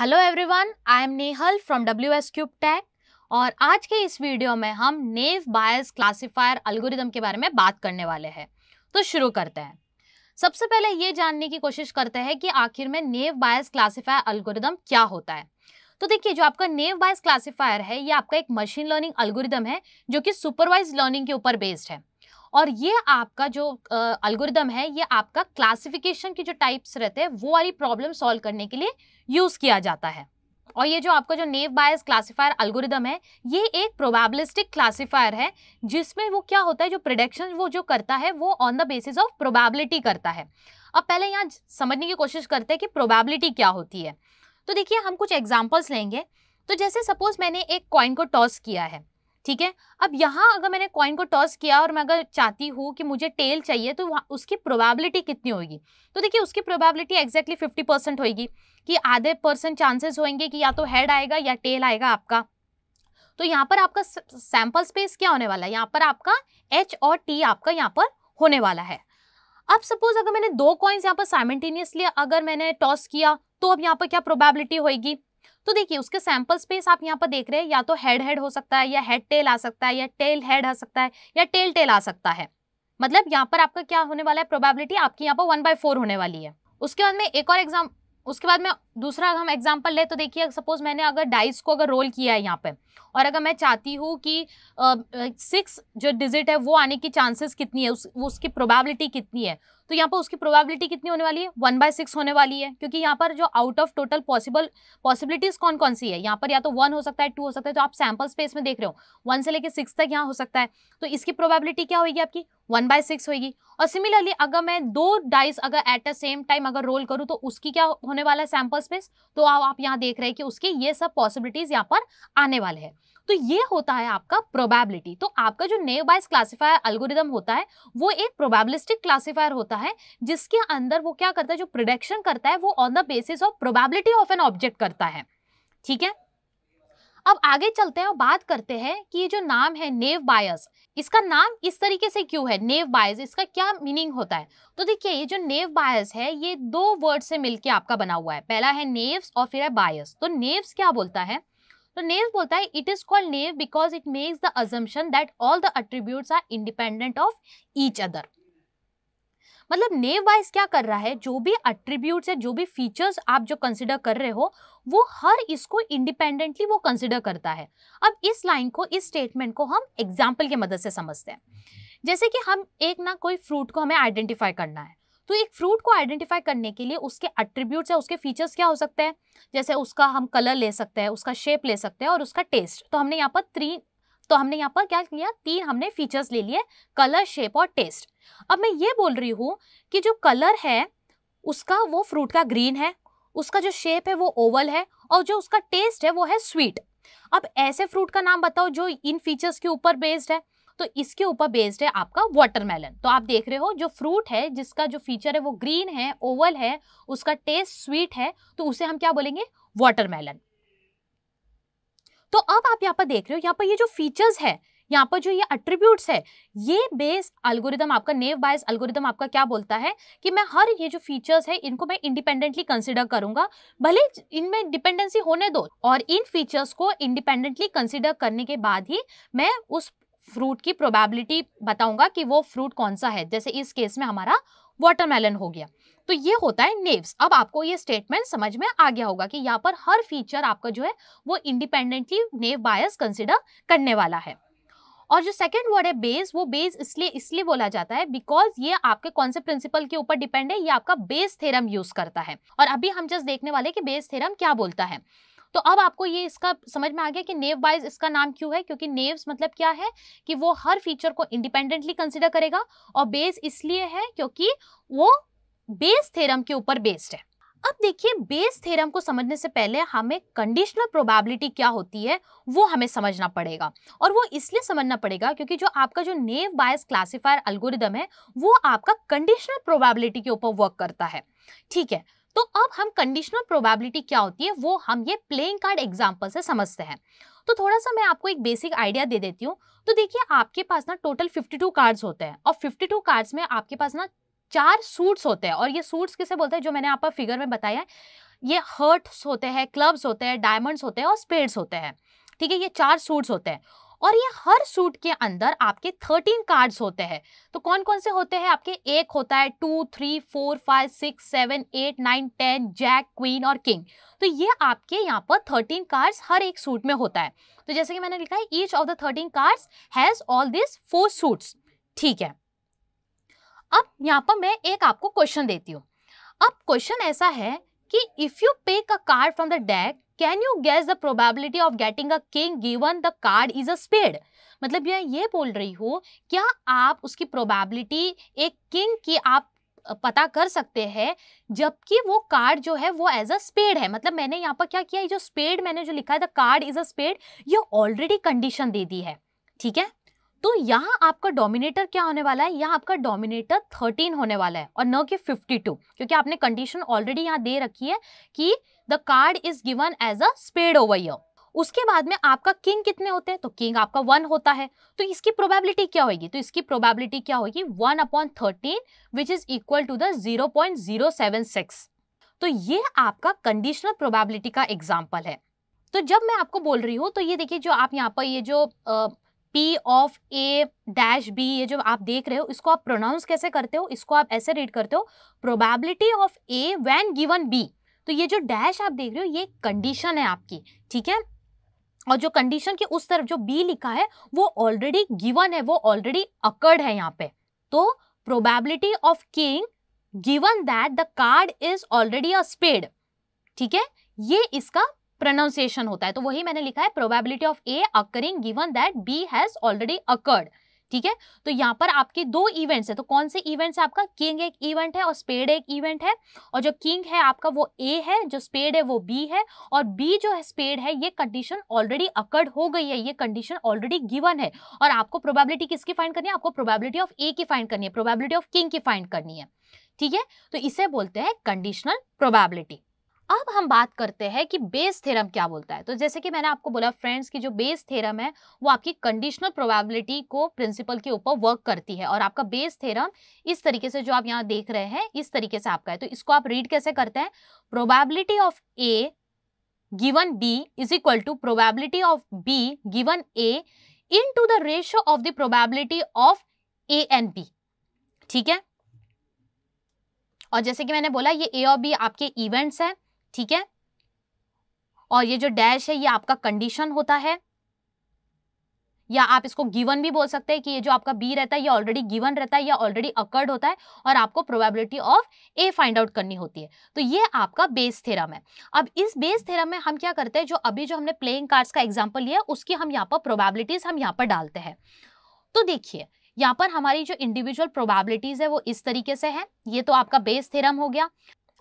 hello everyone I am Nehal from W S cube tech और आज के इस वीडियो में हम नेव बायस क्लासिफायर अल्गोरिदम के बारे में बात करने वाले हैं तो शुरू करते हैं सबसे पहले ये जानने की कोशिश करते हैं कि आखिर में नेव बायस क्लासिफायर अल्गोरिदम क्या होता है तो देखिए जो आपका नेव बायस क्लासिफायर है ये आपका एक मशीन लर्निंग अल्गोरिदम है जो कि सुपरवाइज लर्निंग के ऊपर बेस्ड है और ये आपका जो अल्गोरिदम है ये आपका क्लासिफिकेशन की जो टाइप्स रहते हैं वो वाली प्रॉब्लम सॉल्व करने के लिए यूज़ किया जाता है और ये जो आपका जो नेव बायस क्लासिफायर अल्गोरिदम है ये एक प्रोबेबलिस्टिक क्लासिफायर है जिसमें वो क्या होता है जो प्रोडक्शन वो जो करता है वो on the basis of probability करता है अब पहले यहाँ समझने की कोशिश करते हैं कि प्रोबेबिलिटी क्या होती है तो देखिए हम कुछ एग्जाम्पल्स लेंगे तो जैसे सपोज मैंने एक कॉइन को टॉस किया है ठीक है अब यहाँ अगर मैंने कॉइन को टॉस किया और मैं अगर चाहती हूँ कि मुझे टेल चाहिए तो उसकी प्रोबेबिलिटी कितनी होगी तो देखिए उसकी प्रोबेबिलिटी एक्जैक्टली फिफ्टी परसेंट होगी कि आधे परसेंट चांसेस होंगे कि या तो हेड आएगा या टेल आएगा आपका तो यहाँ पर आपका सैम्पल स्पेस क्या होने वाला है यहाँ पर आपका एच और टी आपका यहाँ पर होने वाला है अब सपोज अगर मैंने दो कॉइन्स यहाँ पर साइमेंटेनियसली अगर मैंने टॉस किया तो अब यहाँ पर क्या प्रोबेबिलिटी होगी तो देखिए उसके सैंपल स्पेस आप यहाँ पर देख रहे हैं या तो हेड हेड हो सकता है या हेड टेल आ सकता है या टेल हेड आ सकता है या टेल टेल आ सकता है मतलब यहाँ पर आपका क्या होने वाला है प्रोबेबिलिटी आपकी यहाँ पर वन बाय फोर होने वाली है उसके बाद में एक और एग्जाम उसके बाद मैं दूसरा हम एग्जाम्पल ले तो देखिए सपोज मैंने अगर डाइस को अगर रोल किया है यहाँ पे और अगर मैं चाहती हूँ कि सिक्स जो डिजिट है वो आने की चांसेस कितनी है उस, उसकी प्रोबेबिलिटी कितनी है तो यहाँ पर उसकी प्रोबेबिलिटी कितनी होने वाली है वन बाय सिक्स होने वाली है क्योंकि यहाँ पर जो out of total possible possibilities कौन कौन सी है यहाँ पर या तो वन हो सकता है टू हो सकता है तो आप सैम्पल स्पेस में देख रहे हो वन से लेकर सिक्स तक यहाँ हो सकता है तो इसकी प्रोबेबिलिटी क्या होगी आपकी वन बाय सिक्स होगी और सिमिलरली अगर मैं दो डाइस अगर एट अ सेम टाइम अगर रोल करूँ तो उसकी क्या होने वाला है सैंपल स्पेस तो आप यहाँ देख रहे हैं कि उसके ये सब पॉसिबिलिटीज यहाँ पर आने वाले हैं तो ये होता है आपका प्रोबेबिलिटी तो आपका जो नेव बाइस क्लासिफायर अल्गोरिदम होता है वो एक प्रोबेबलिस्टिक क्लासीफायर होता है जिसके अंदर वो क्या करता है जो प्रोडक्शन करता है वो on the basis of probability of an object करता है ठीक है अब आगे चलते हैं और बात करते हैं कि ये जो नाम है नेव बायस इसका नाम इस तरीके से क्यों है नेव बायस इसका क्या मीनिंग होता है तो देखिए ये जो नेव बायस है ये दो वर्ड से मिलके आपका बना हुआ है पहला है नेव्स और फिर है बायस तो नेव्स क्या बोलता है तो नेव बोलता है it is called naive because it makes the assumption that all the attribute are independent of each other मतलब नेम वाइज क्या कर रहा है जो भी अट्रीब्यूट्स है जो भी फीचर्स आप जो कंसिडर कर रहे हो वो हर इसको इंडिपेंडेंटली वो कंसिडर करता है अब इस लाइन को इस स्टेटमेंट को हम एग्जाम्पल की मदद से समझते हैं जैसे कि हम एक ना कोई फ्रूट को हमें आइडेंटिफाई करना है तो एक फ्रूट को आइडेंटिफाई करने के लिए उसके अट्रीब्यूट या उसके फीचर्स क्या हो सकते हैं जैसे उसका हम कलर ले सकते हैं उसका शेप ले सकते हैं और उसका टेस्ट तो हमने यहाँ पर थ्री तो हमने यहाँ पर क्या किया तीन हमने फीचर्स ले लिए कलर शेप और टेस्ट अब मैं ये बोल रही हूँ कि जो कलर है उसका वो फ्रूट का ग्रीन है उसका जो शेप है वो ओवल है और जो उसका टेस्ट है वो है स्वीट अब ऐसे फ्रूट का नाम बताओ जो इन फीचर्स के ऊपर बेस्ड है तो इसके ऊपर बेस्ड है आपका वाटरमेलन तो आप देख रहे हो जो फ्रूट है जिसका जो फीचर है वो ग्रीन है ओवल है उसका टेस्ट स्वीट है तो उसे हम क्या बोलेंगे वाटरमेलन तो अब आप यहाँ पर देख रहे हो यहाँ पर ये जो फीचर्स है यहाँ पर जो ये अट्रीब्यूट्स है ये बेस अल्गोरिदम आपका नेव बायस अल्गोरिदम आपका क्या बोलता है कि मैं हर ये जो फीचर्स है इनको मैं इंडिपेंडेंटली कंसिडर करूंगा भले इनमें डिपेंडेंसी होने दो और इन फीचर्स को इंडिपेंडेंटली कंसिडर करने के बाद ही मैं उस फ्रूट की प्रोबेबिलिटी बताऊंगा कि वो फ्रूट कौन सा है जैसे इस केस में हमारा वाटरमेलन हो गया तो ये होता है नेव्स अब आपको ये स्टेटमेंट समझ में आ गया होगा कि यहाँ पर हर फीचर आपका जो है वो इंडिपेंडेंटली नेव बायस कंसिडर करने वाला है और जो सेकेंड वर्ड है बेस वो बेस इसलिए इसलिए बोला जाता है बिकॉज ये आपके कौन से प्रिंसिपल के ऊपर डिपेंड है ये आपका बेस थेरम यूज करता है और अभी हम जस्ट देखने वाले कि बेस थेरम क्या बोलता है तो अब आपको ये इसका समझ में आ गया कि नेव बाइज इसका नाम क्यों है क्योंकि नेव्स मतलब क्या है कि वो हर फीचर को इंडिपेंडेंटली कंसिडर करेगा और बेस इसलिए है क्योंकि वो बेस थेरम के ऊपर बेस्ड है अब देखिए बेस थ्योरम को समझने से पहले हमें कंडीशनल प्रोबेबिलिटी क्या होती है वो हमें समझना पड़ेगा और वो इसलिए समझना पड़ेगा क्योंकि जो आपका जो नेव बायस क्लासिफायर अल्गोरिदम है वो आपका कंडीशनल प्रोबेबिलिटी के ऊपर वर्क करता है ठीक है तो अब हम कंडीशनल प्रोबेबिलिटी क्या होती है वो हम ये प्लेइंग कार्ड एग्जाम्पल से समझते हैं तो थोड़ा सा मैं आपको एक बेसिक आइडिया दे देती हूँ तो देखिए आपके पास ना टोटल 52 कार्ड्स होते हैं और 52 कार्ड्स में आपके पास ना चार सूट्स होते हैं और ये सूट्स किसे बोलते हैं जो मैंने आपका फिगर में बताया है ये हर्ट्स होते हैं क्लब्स होते हैं डायमंड्स होते हैं और स्पेड्स होते हैं ठीक है ये चार सूट्स होते हैं और ये हर सूट के अंदर आपके थर्टीन कार्ड्स होते हैं तो कौन कौन से होते हैं आपके एक होता है two three four five six seven eight nine ten jack queen और किंग तो ये आपके यहाँ पर थर्टीन कार्ड्स हर एक सूट में होता है तो जैसे कि मैंने लिखा है each of the thirteen cards has all this four suits ठीक है अब यहाँ पर मैं एक आपको क्वेश्चन देती हूँ अब क्वेश्चन ऐसा है कि if you pick a card from the deck can you guess the probability of getting a king given the card is a spade मतलब मैं ये बोल रही हूँ क्या आप उसकी प्रोबेबिलिटी एक किंग की आप पता कर सकते हैं जबकि वो कार्ड जो है वो एज अ स्पेड है मतलब मैंने यहाँ पर क्या किया ये जो स्पेड मैंने जो लिखा है the card is a spade ये ऑलरेडी कंडीशन दे दी है ठीक है तो यहाँ आपका डोमिनेटर क्या होने वाला है यहाँ आपका डोमिनेटर थर्टीन होने वाला है और न कि फिफ्टी टू क्योंकि आपने कंडीशन ऑलरेडी यहाँ दे रखी है कि the card is given as a spade over here उसके बाद में आपका किंग कितने होते हैं तो किंग आपका वन होता है तो इसकी प्रोबेबिलिटी क्या होगी तो इसकी प्रोबेबिलिटी क्या होगी one upon thirteen which is equal to the zero point zero seven six तो ये आपका कंडीशनल प्रोबेबिलिटी का एग्जाम्पल है तो जब मैं आपको बोल रही हूँ तो ये देखिए जो आप यहाँ पर ये जो P of A dash B ये जो आप देख रहे हो इसको आप प्रोनाउंस कैसे करते हो इसको आप ऐसे रीड करते हो probability of A when given B तो ये जो डैश आप देख रहे हो ये कंडीशन है आपकी ठीक है और जो कंडीशन के उस तरफ जो बी लिखा है वो ऑलरेडी गिवन है वो ऑलरेडी अकर्ड है यहाँ पे तो probability of king given that the card is already a spade ठीक है ये इसका प्रोनाउंसिएशन होता है तो वही मैंने लिखा है probability of A occurring given that B has already occurred ठीक है तो यहाँ पर आपके दो इवेंट्स है तो कौन से इवेंट्स है आपका किंग एक इवेंट है और स्पेड एक इवेंट है और जो किंग है आपका वो ए है जो स्पेड है वो बी है और बी जो है स्पेड है ये कंडीशन ऑलरेडी अकर्ड हो गई है ये कंडीशन ऑलरेडी गिवन है और आपको प्रोबेबिलिटी किसकी फाइंड करनी है आपको प्रोबेबिलिटी ऑफ ए की फाइंड करनी है प्रोबेबिलिटी ऑफ किंग की फाइंड करनी है ठीक है तो इसे बोलते हैं कंडीशनल प्रोबेबिलिटी अब हम बात करते हैं कि बेस थेरम क्या बोलता है तो जैसे कि मैंने आपको बोला फ्रेंड्स की जो बेस थेरम है वो आपकी कंडीशनल प्रोबेबिलिटी को प्रिंसिपल के ऊपर वर्क करती है और आपका बेस थेरम इस तरीके से जो आप यहाँ देख रहे हैं इस तरीके से आपका है तो इसको आप रीड कैसे करते हैं probability of A given B is equal to probability of B given A into the ratio of the probability of A and B ठीक है और जैसे कि मैंने बोला ये ए और बी आपके इवेंट्स हैं ठीक है और ये जो डैश है ये आपका कंडीशन होता है या आप इसको गिवन भी बोल सकते हैं कि ये जो आपका बी रहता है ये ऑलरेडी गिवन रहता है या ऑलरेडी अकर्ड होता है और आपको probability of A find out करनी होती है तो ये आपका बेस थेरम है अब इस बेस थेरम में हम क्या करते हैं जो अभी जो हमने प्लेइंग कार्ड्स का एग्जाम्पल लिया है उसकी हम यहाँ पर प्रोबेबिलिटीज हम यहाँ पर डालते हैं तो देखिए यहाँ पर हमारी जो इंडिविजुअल प्रोबेबिलिटीज है वो इस तरीके से है ये तो आपका बेस थेरम हो गया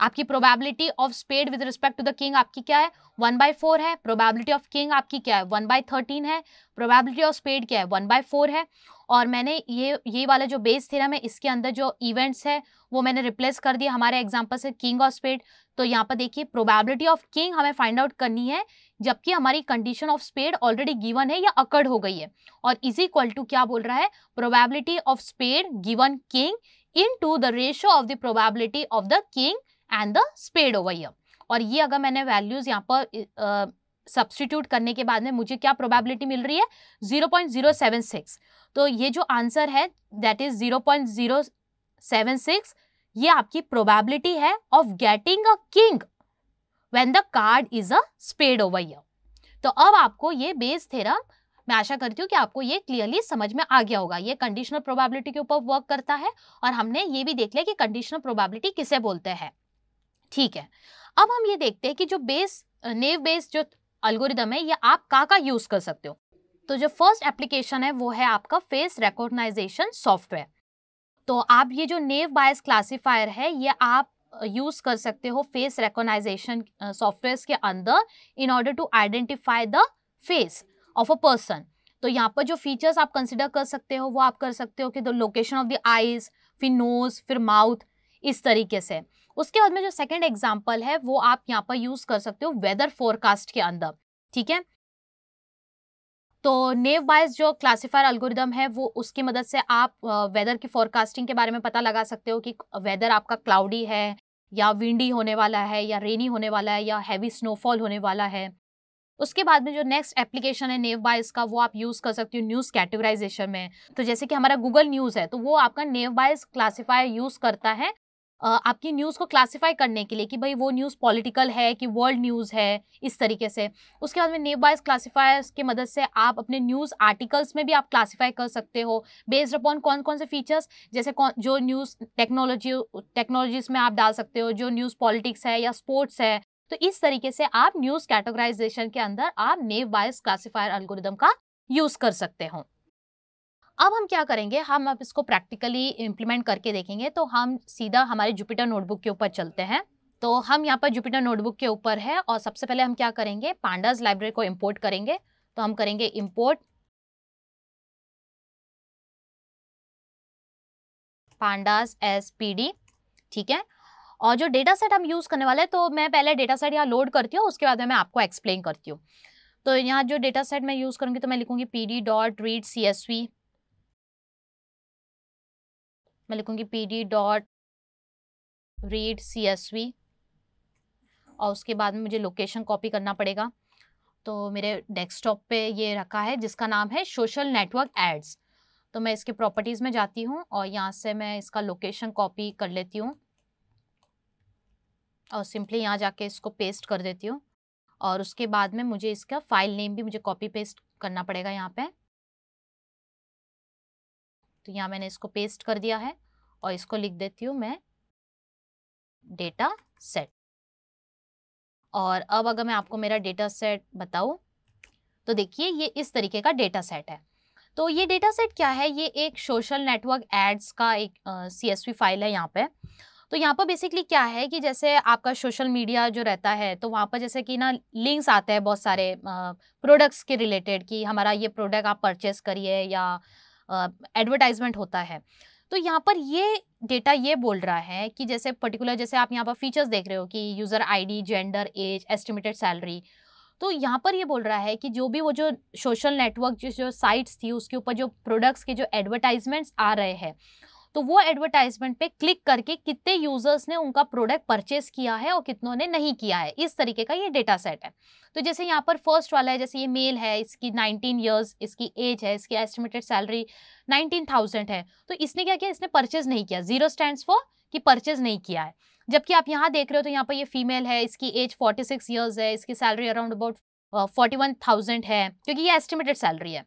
आपकी probability of spade with respect to the king आपकी क्या है वन बाय फोर है प्रोबेबिलिटी ऑफ किंग आपकी क्या है वन बाय थर्टीन है प्रोबेबिलिटी ऑफ स्पेड क्या है वन बाय फोर है और मैंने ये ये वाला जो बेस थे ना मैं इसके अंदर जो इवेंट्स है वो मैंने रिप्लेस कर दिया हमारे एग्जाम्पल से किंग ऑफ स्पेड तो यहाँ पर देखिए प्रोबेबिलिटी ऑफ किंग हमें फाइंड आउट करनी है जबकि हमारी condition of spade already given है या अकर्ड हो गई है और इज इक्वल टू क्या बोल रहा है probability of spade given king into the ratio of the probability of the king and the spade over here और ये अगर मैंने वैल्यूज यहाँ पर सब्सटीट्यूट करने के बाद में मुझे क्या प्रोबेबिलिटी मिल रही है सिक्स तो ये जो आंसर है दैट इज सिक्स ये आपकी प्रोबेबिलिटी है of getting a king when the card is a spade over here तो अब आपको ये बेस थेरम मैं आशा करती हूँ कि आपको ये क्लियरली समझ में आ गया होगा ये कंडीशनल प्रोबेबिलिटी के ऊपर वर्क करता है और हमने ये भी देख लिया कि कंडीशनल प्रोबेबिलिटी किसे बोलते हैं ठीक है अब हम ये देखते हैं कि जो बेस नेव बेस जो अल्गोरिदम है ये आप का का यूज कर सकते हो तो जो फर्स्ट एप्लीकेशन है वो है आपका फेस रिकॉग्नाइजेशन सॉफ्टवेयर तो आप ये जो नेव बायस क्लासीफायर है ये आप यूज कर सकते हो फेस रिकॉग्नाइजेशन सॉफ्टवेयर के अंदर in order to identify the face of a person तो यहाँ पर जो फीचर्स आप कंसिडर कर सकते हो वो आप कर सकते हो कि the location of the eyes फिर नोज फिर माउथ इस तरीके से उसके बाद में जो सेकेंड एग्जाम्पल है वो आप यहाँ पर यूज कर सकते हो वेदर फोरकास्ट के अंदर ठीक है तो नेव बाइज जो क्लासिफायर अल्गोरिदम है वो उसकी मदद से आप वेदर की फोरकास्टिंग के बारे में पता लगा सकते हो कि वेदर आपका क्लाउडी है या विंडी होने वाला है या रेनी होने वाला है या हैवी स्नोफॉल होने वाला है उसके बाद में जो नेक्स्ट एप्लीकेशन है नेव बाइज का वो आप यूज़ कर सकते हो न्यूज़ कैटेगराइजेशन में तो जैसे कि हमारा गूगल न्यूज़ है तो वो आपका नेव बाइस क्लासीफायर यूज़ करता है आपकी न्यूज़ को क्लासिफाई करने के लिए कि भाई वो न्यूज़ पॉलिटिकल है कि वर्ल्ड न्यूज़ है इस तरीके से उसके बाद में नेव बाइज क्लासीफायर्स की मदद से आप अपने न्यूज़ आर्टिकल्स में भी आप क्लासीफाई कर सकते हो बेस्ड अपॉन कौन कौन से फीचर्स जैसे कौन जो न्यूज़ टेक्नोलॉजी टेक्नोलॉजीज में आप डाल सकते हो जो न्यूज़ पॉलिटिक्स है या स्पोर्ट्स है तो इस तरीके से आप न्यूज़ कैटेगराइजेशन के अंदर आप नेव बाइज क्लासीफायर अलगोरिदम का यूज़ कर सकते हो अब हम क्या करेंगे हम अब इसको प्रैक्टिकली इम्प्लीमेंट करके देखेंगे तो हम सीधा हमारे जुपिटर नोटबुक के ऊपर चलते हैं तो हम यहाँ पर जुपिटर नोटबुक के ऊपर है और सबसे पहले हम क्या करेंगे पांडाज लाइब्रेरी को इम्पोर्ट करेंगे तो हम करेंगे import pandas as P D ठीक है और जो डेटा सेट हम यूज़ करने वाले हैं तो मैं पहले डेटा सेट यहाँ लोड करती हूँ उसके बाद में मैं आपको एक्सप्लेन करती हूँ तो यहाँ जो डेटा सेट मैं यूज़ करूँगी तो मैं लिखूँगी P D dot read C S V मैं लिखूँगी P D dot read C S V और उसके बाद में मुझे लोकेशन कॉपी करना पड़ेगा तो मेरे डेस्कटॉप पे ये रखा है जिसका नाम है सोशल नेटवर्क एड्स तो मैं इसके प्रॉपर्टीज़ में जाती हूँ और यहाँ से मैं इसका लोकेशन कॉपी कर लेती हूँ और सिंपली यहाँ जाके इसको पेस्ट कर देती हूँ और उसके बाद में मुझे इसका फाइल नेम भी मुझे कॉपी पेस्ट करना पड़ेगा यहाँ पे तो यहाँ मैंने इसको पेस्ट कर दिया है और इसको लिख देती हूँ मैं डेटा सेट और अब अगर मैं आपको मेरा डेटा सेट बताऊँ तो देखिए ये इस तरीके का डेटा सेट है तो ये डेटा सेट क्या है ये एक सोशल नेटवर्क एड्स का एक सी एस फाइल है यहाँ पे तो यहाँ पर बेसिकली क्या है कि जैसे आपका सोशल मीडिया जो रहता है तो वहाँ पर जैसे कि ना लिंक्स आते हैं बहुत सारे प्रोडक्ट्स के रिलेटेड कि हमारा ये प्रोडक्ट आप परचेस करिए या एडवर्टाइजमेंट होता है तो यहाँ पर ये डेटा ये बोल रहा है कि जैसे पर्टिकुलर जैसे आप यहाँ पर फीचर्स देख रहे हो कि user ID gender age estimated salary तो यहाँ पर ये बोल रहा है कि जो भी वो जो सोशल नेटवर्क जो जो साइट्स थी उसके ऊपर जो प्रोडक्ट्स के जो एडवर्टाइजमेंट्स आ रहे हैं तो वो एडवर्टाइजमेंट पे क्लिक करके कितने यूजर्स ने उनका प्रोडक्ट परचेस किया है और कितनों ने नहीं किया है इस तरीके का ये डेटा सेट है तो जैसे यहाँ पर फर्स्ट वाला है जैसे ये मेल है इसकी 19 इयर्स इसकी एज है इसकी एस्टिमेटेड सैलरी 19,000 है तो इसने क्या किया इसने परचेज नहीं किया जीरो स्टैंड फॉर कि परचेज नहीं किया है जबकि आप यहाँ देख रहे हो तो यहाँ पर ये फीमेल है इसकी एज फोर्टी सिक्स है इसकी salary around about forty one thousand है क्योंकि ये एस्टिमेटेड सैलरी है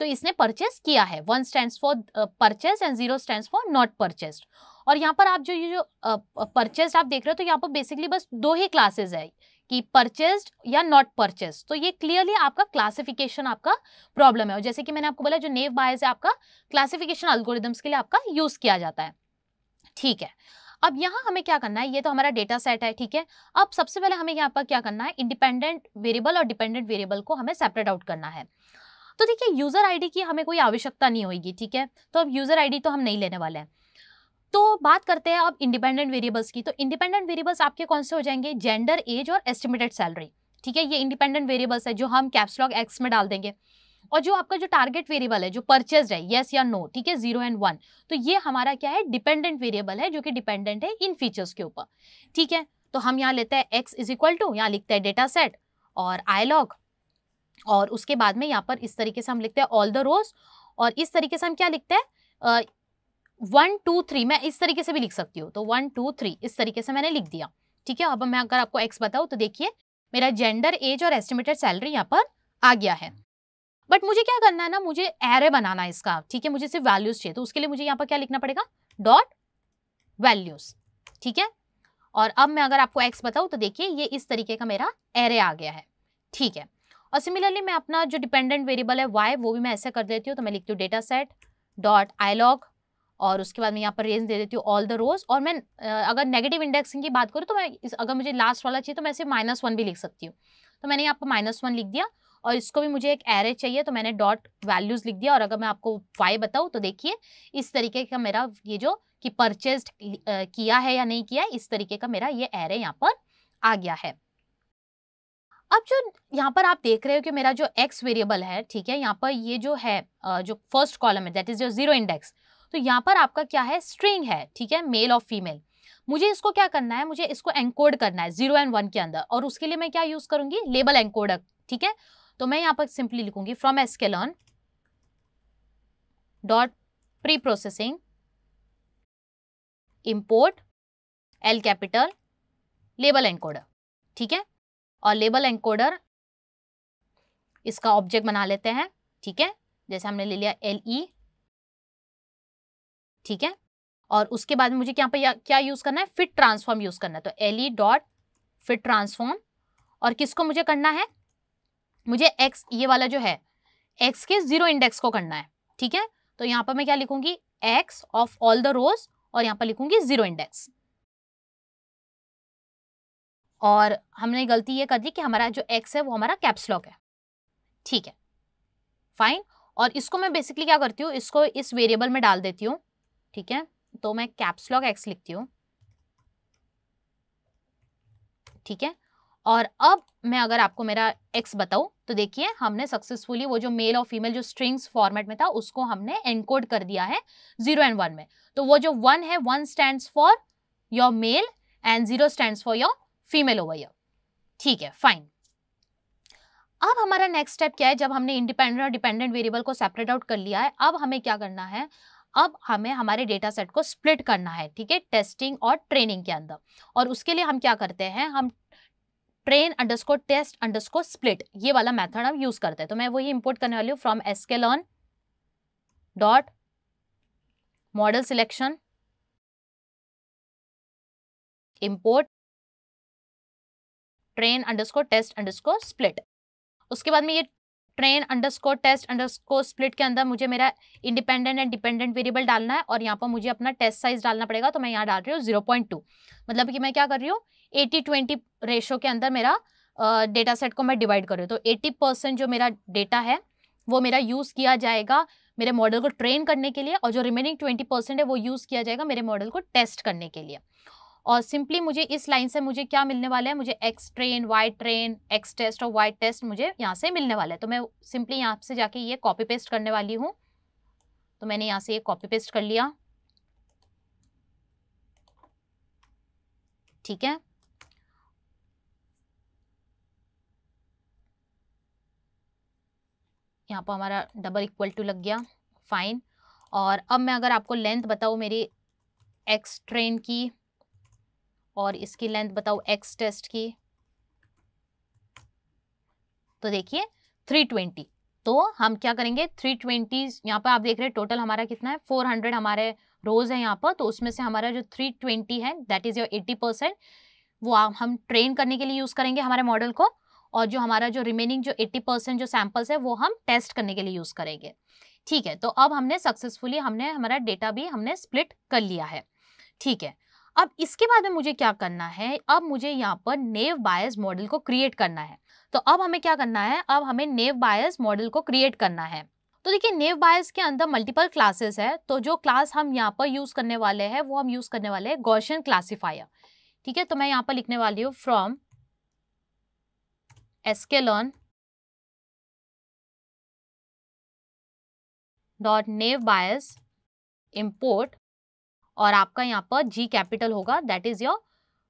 तो इसने परचेस किया है one stand for purchase and zero stand for not purchased और यहाँ पर आप जो ये जो परचेस्ड uh, uh, आप देख रहे हो तो यहाँ पर बेसिकली बस दो ही क्लासेज है कि परचेस्ड या नॉट परचेस्ड तो ये क्लियरली आपका क्लासिफिकेशन आपका प्रॉब्लम है और जैसे कि मैंने आपको बोला जो नेव बायस है आपका क्लासिफिकेशन अल्गोरिदम्स के लिए आपका यूज किया जाता है ठीक है अब यहाँ हमें क्या करना है ये तो हमारा डेटा सेट है ठीक है अब सबसे पहले हमें यहाँ पर क्या करना है इंडिपेंडेंट वेरिएबल और डिपेंडेंट वेरिएबल को हमें सेपरेट आउट करना है तो देखिए यूज़र आईडी की हमें कोई आवश्यकता नहीं होगी ठीक है तो अब यूज़र आईडी तो हम नहीं लेने वाले हैं तो बात करते हैं अब इंडिपेंडेंट वेरिएबल्स की तो इंडिपेंडेंट वेरिएबल्स आपके कौन से हो जाएंगे जेंडर एज और एस्टिमेटेड सैलरी ठीक है ये इंडिपेंडेंट वेरिएबल्स है जो हम कैप्सलॉग एक्स में डाल देंगे और जो आपका जो टारगेट वेरिएबल है जो परचेज है येस या नो ठीक है जीरो एंड वन तो ये हमारा क्या है डिपेंडेंट वेरिएबल है जो कि डिपेंडेंट है इन फीचर्स के ऊपर ठीक है तो हम यहाँ लेते हैं एक्स इज इक्वल टू यहाँ लिखते हैं डेटा सेट और आई लॉग और उसके बाद में यहाँ पर इस तरीके से हम लिखते हैं ऑल द रोज और इस तरीके से हम क्या लिखते हैं वन टू थ्री मैं इस तरीके से भी लिख सकती हूँ तो वन टू थ्री इस तरीके से मैंने लिख दिया ठीक है अब मैं अगर आपको एक्स बताऊँ तो देखिए मेरा जेंडर एज और एस्टिमेटेड सैलरी यहाँ पर आ गया है बट मुझे क्या करना है ना मुझे एरे बनाना है इसका ठीक है मुझे सिर्फ वैल्यूज चाहिए तो उसके लिए मुझे यहाँ पर क्या लिखना पड़ेगा डॉट वैल्यूज ठीक है और अब मैं अगर आपको एक्स बताऊँ तो देखिए ये इस तरीके का मेरा एरे आ गया है ठीक है और सिमिलरली मैं अपना जो डिपेंडेंट वेरिएबल है वाई वो भी मैं ऐसे कर देती हूँ तो मैं लिखती हूँ data set dot iloc और उसके बाद मैं यहाँ पर रेंज दे देती हूँ ऑल द रोज और मैं अगर नेगेटिव इंडेक्सिंग की बात करूँ तो मैं इस अगर मुझे लास्ट वाला चाहिए तो मैं इसे माइनस वन भी लिख सकती हूँ तो मैंने यहाँ पर माइनस वन लिख दिया और इसको भी मुझे एक एरे चाहिए तो मैंने डॉट वैल्यूज़ लिख दिया और अगर मैं आपको वाई बताऊँ तो देखिए इस तरीके का मेरा ये जो कि परचेज किया है या नहीं किया इस तरीके का मेरा ये एरे यहाँ पर आ गया है अब जो यहाँ पर आप देख रहे हो कि मेरा जो एक्स वेरिएबल है ठीक है यहाँ पर ये जो है जो फर्स्ट कॉलम है that is your zero index तो यहाँ पर आपका क्या है स्ट्रिंग है ठीक है मेल और फीमेल मुझे इसको क्या करना है मुझे इसको एनकोड करना है जीरो एंड वन के अंदर और उसके लिए मैं क्या यूज करूंगी लेबल एंकोडक ठीक है तो मैं यहाँ पर सिंपली लिखूंगी from sklearn dot preprocessing import L capital label encoder ठीक है और लेबल एनकोडर इसका ऑब्जेक्ट बना लेते हैं ठीक है जैसे हमने ले लिया एल ई e, ठीक है और उसके बाद में मुझे यहाँ पर क्या यूज़ करना है फिट ट्रांसफॉर्म यूज़ करना है तो L E dot fit transform और किसको मुझे करना है मुझे एक्स ये वाला जो है एक्स के जीरो इंडेक्स को करना है ठीक है तो यहाँ पर मैं क्या लिखूंगी X of all the rows और यहाँ पर लिखूंगी जीरो इंडेक्स और हमने गलती ये कर दी कि हमारा जो एक्स है वो हमारा कैप्सलॉक है ठीक है फाइन और इसको मैं बेसिकली क्या करती हूँ इसको इस वेरिएबल में डाल देती हूँ ठीक है तो मैं कैप्सलॉक एक्स लिखती हूँ ठीक है और अब मैं अगर आपको मेरा एक्स बताऊँ तो देखिए हमने सक्सेसफुली वो जो मेल और फीमेल जो स्ट्रिंग्स फॉर्मेट में था उसको हमने एनकोड कर दिया है जीरो एंड वन में तो वो जो वन है one stand for your male and zero stand for your female over here ठीक है फाइन अब हमारा नेक्स्ट स्टेप क्या है जब हमने इंडिपेंडेंट और डिपेंडेंट वेरिएबल को सेपरेट आउट कर लिया है अब हमें क्या करना है अब हमें हमारे डेटा सेट को स्प्लिट करना है ठीक है टेस्टिंग और ट्रेनिंग के अंदर और उसके लिए हम क्या करते हैं हम train underscore test underscore split ये वाला मेथड हम यूज करते हैं तो मैं वही इंपोर्ट करने वाली हूँ from sklearn dot model selection import train underscore test underscore split उसके बाद में ये train underscore test underscore split के अंदर मुझे मेरा इंडिपेंडेंट एंड डिपेंडेंट वेरिएबल डालना है और यहाँ पर मुझे अपना टेस्ट साइज डालना पड़ेगा तो मैं यहाँ डाल रही हूँ जीरो पॉइंट टू मतलब कि मैं क्या कर रही हूँ एटी ट्वेंटी रेशो के अंदर मेरा डेटा uh, सेट को मैं डिवाइड कर रही हूँ तो एट्टी परसेंट जो मेरा डेटा है वो मेरा यूज़ किया जाएगा मेरे मॉडल को ट्रेन करने के लिए और जो रिमेनिंग ट्वेंटी परसेंट है वो यूज़ किया जाएगा मेरे मॉडल को टेस्ट करने के लिए और सिंपली मुझे इस लाइन से मुझे क्या मिलने वाला है मुझे X train Y train X test और वाई टेस्ट मुझे यहाँ से मिलने वाला है तो मैं सिंपली यहाँ से जाके ये कॉपी पेस्ट करने वाली हूँ तो मैंने यहाँ से ये कॉपी पेस्ट कर लिया ठीक है यहाँ पर हमारा डबल इक्वल टू लग गया फाइन और अब मैं अगर आपको लेंथ बताऊँ मेरी एक्स ट्रेन की और इसकी लेंथ बताओ एक्स टेस्ट की तो देखिए 320 तो हम क्या करेंगे 320 ट्वेंटी यहाँ पर आप देख रहे हैं टोटल हमारा कितना है 400 हमारे रोज है यहाँ पर तो उसमें से हमारा जो 320 है दैट इज़ योर 80 परसेंट वो हम ट्रेन करने के लिए यूज़ करेंगे हमारे मॉडल को और जो हमारा जो रिमेनिंग जो 80 परसेंट जो सैम्पल्स है वो हम टेस्ट करने के लिए यूज़ करेंगे ठीक है तो अब हमने सक्सेसफुली हमने हमारा डेटा भी हमने स्प्लिट कर लिया है ठीक है अब इसके बाद में मुझे क्या करना है अब मुझे यहाँ पर नेव बायस मॉडल को क्रिएट करना है तो अब हमें क्या करना है अब हमें नेव बायस मॉडल को क्रिएट करना है तो देखिए नेव बायस के अंदर मल्टीपल क्लासेस है तो जो क्लास हम यहाँ पर यूज करने वाले हैं वो हम यूज करने वाले हैं गौशन क्लासीफायर ठीक है तो मैं यहाँ पर लिखने वाली हूँ from sklearn dot naive Bayes import और आपका यहाँ पर जी कैपिटल होगा that is your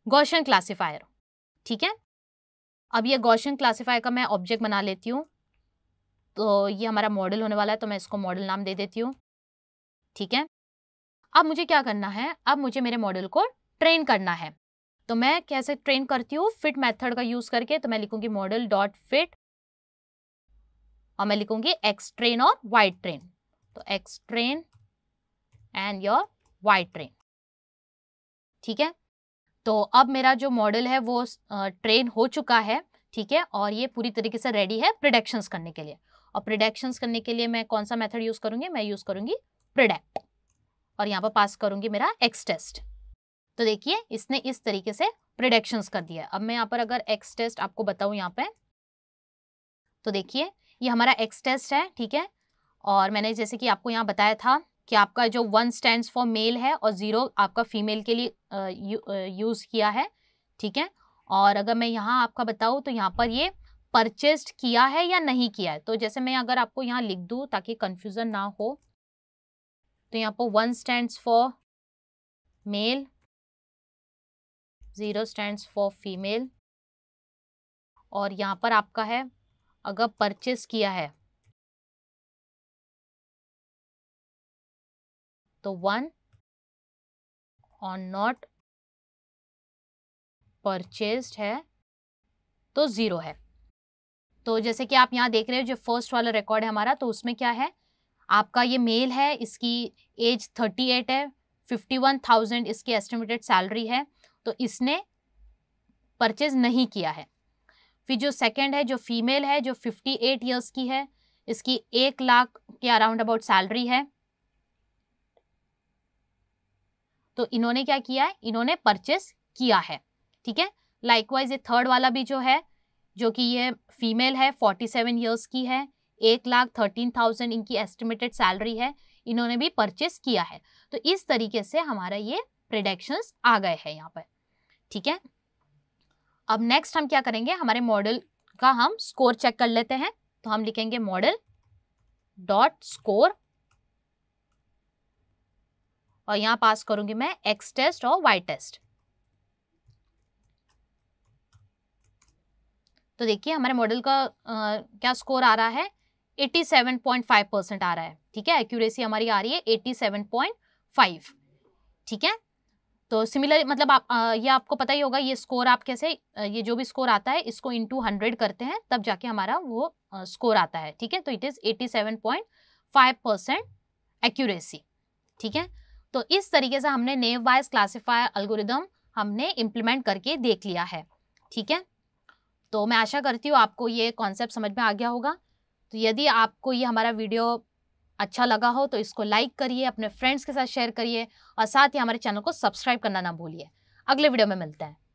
Gaussian classifier ठीक है अब ये गौशन क्लासीफायर का मैं ऑब्जेक्ट बना लेती हूँ तो ये हमारा मॉडल होने वाला है तो मैं इसको मॉडल नाम दे देती हूँ ठीक है अब मुझे क्या करना है अब मुझे मेरे मॉडल को ट्रेन करना है तो मैं कैसे ट्रेन करती हूँ फिट मेथड का यूज़ करके तो मैं लिखूंगी मॉडल डॉट फिट और मैं लिखूंगी एक्स ट्रेन और वाइट ट्रेन तो X train and your Y train ठीक है तो अब मेरा जो मॉडल है वो ट्रेन हो चुका है ठीक है और ये पूरी तरीके से रेडी है प्रोडक्शंस करने के लिए और प्रोडक्शंस करने के लिए मैं कौन सा मेथड यूज़ करूंगी मैं यूज़ करूंगी प्रोडक्ट और यहाँ पर पास करूंगी मेरा एक्स टेस्ट तो देखिए इसने इस तरीके से प्रोडक्शंस कर दिया अब मैं यहाँ पर अगर एक्स टेस्ट आपको बताऊँ यहाँ पे तो देखिए ये हमारा एक्स टेस्ट है ठीक है और मैंने जैसे कि आपको यहाँ बताया था कि आपका जो वन स्टैंड फॉर मेल है और ज़ीरो आपका फीमेल के लिए यूज़ किया है ठीक है और अगर मैं यहाँ आपका बताऊँ तो यहाँ पर ये परचेस्ड किया है या नहीं किया है तो जैसे मैं अगर आपको यहाँ लिख दूँ ताकि कन्फ्यूज़न ना हो तो यहाँ पर one stand for male zero stand for female और यहाँ पर आपका है अगर परचेस किया है तो वन ऑन नॉट परचेज्ड है तो ज़ीरो है तो जैसे कि आप यहाँ देख रहे हो जो फर्स्ट वाला रिकॉर्ड है हमारा तो उसमें क्या है आपका ये मेल है इसकी एज थर्टी एट है फिफ्टी वन थाउजेंड इसकी एस्टिमेटेड सैलरी है तो इसने परचेज नहीं किया है फिर जो सेकंड है जो फीमेल है जो फिफ्टी एट ईयर्स की है इसकी एक लाख के अराउंड अबाउट सैलरी है तो इन्होंने क्या किया है इन्होंने परचेस किया है ठीक है लाइकवाइज ये थर्ड वाला भी जो है जो कि ये फीमेल है फोर्टी सेवन ईयर्स की है एक लाख थर्टीन थाउजेंड इनकी एस्टिमेटेड सैलरी है इन्होंने भी परचेस किया है तो इस तरीके से हमारा ये प्रिडेक्शंस आ गए हैं यहाँ पर ठीक है अब नेक्स्ट हम क्या करेंगे हमारे मॉडल का हम स्कोर चेक कर लेते हैं तो हम लिखेंगे मॉडल डॉट स्कोर और यहाँ पास करूंगी मैं एक्स टेस्ट और वाई टेस्ट तो देखिए हमारे मॉडल का आ, क्या स्कोर आ रहा है 87.5 परसेंट आ रहा है ठीक है एक्यूरेसी हमारी आ रही है 87.5 ठीक है तो सिमिलर मतलब आप आ, ये आपको पता ही होगा ये स्कोर आप कैसे ये जो भी स्कोर आता है इसको इनटू हंड्रेड करते हैं तब जाके हमारा वो आ, स्कोर आता है ठीक है तो it is eighty seven point five percent accuracy ठीक है तो इस तरीके से हमने नेव वाइज क्लासीफायर अलगोरिदम हमने इम्प्लीमेंट करके देख लिया है ठीक है तो मैं आशा करती हूँ आपको ये कॉन्सेप्ट समझ में आ गया होगा तो यदि आपको ये हमारा वीडियो अच्छा लगा हो तो इसको लाइक करिए अपने फ्रेंड्स के साथ शेयर करिए और साथ ही हमारे चैनल को सब्सक्राइब करना ना भूलिए अगले वीडियो में मिलते हैं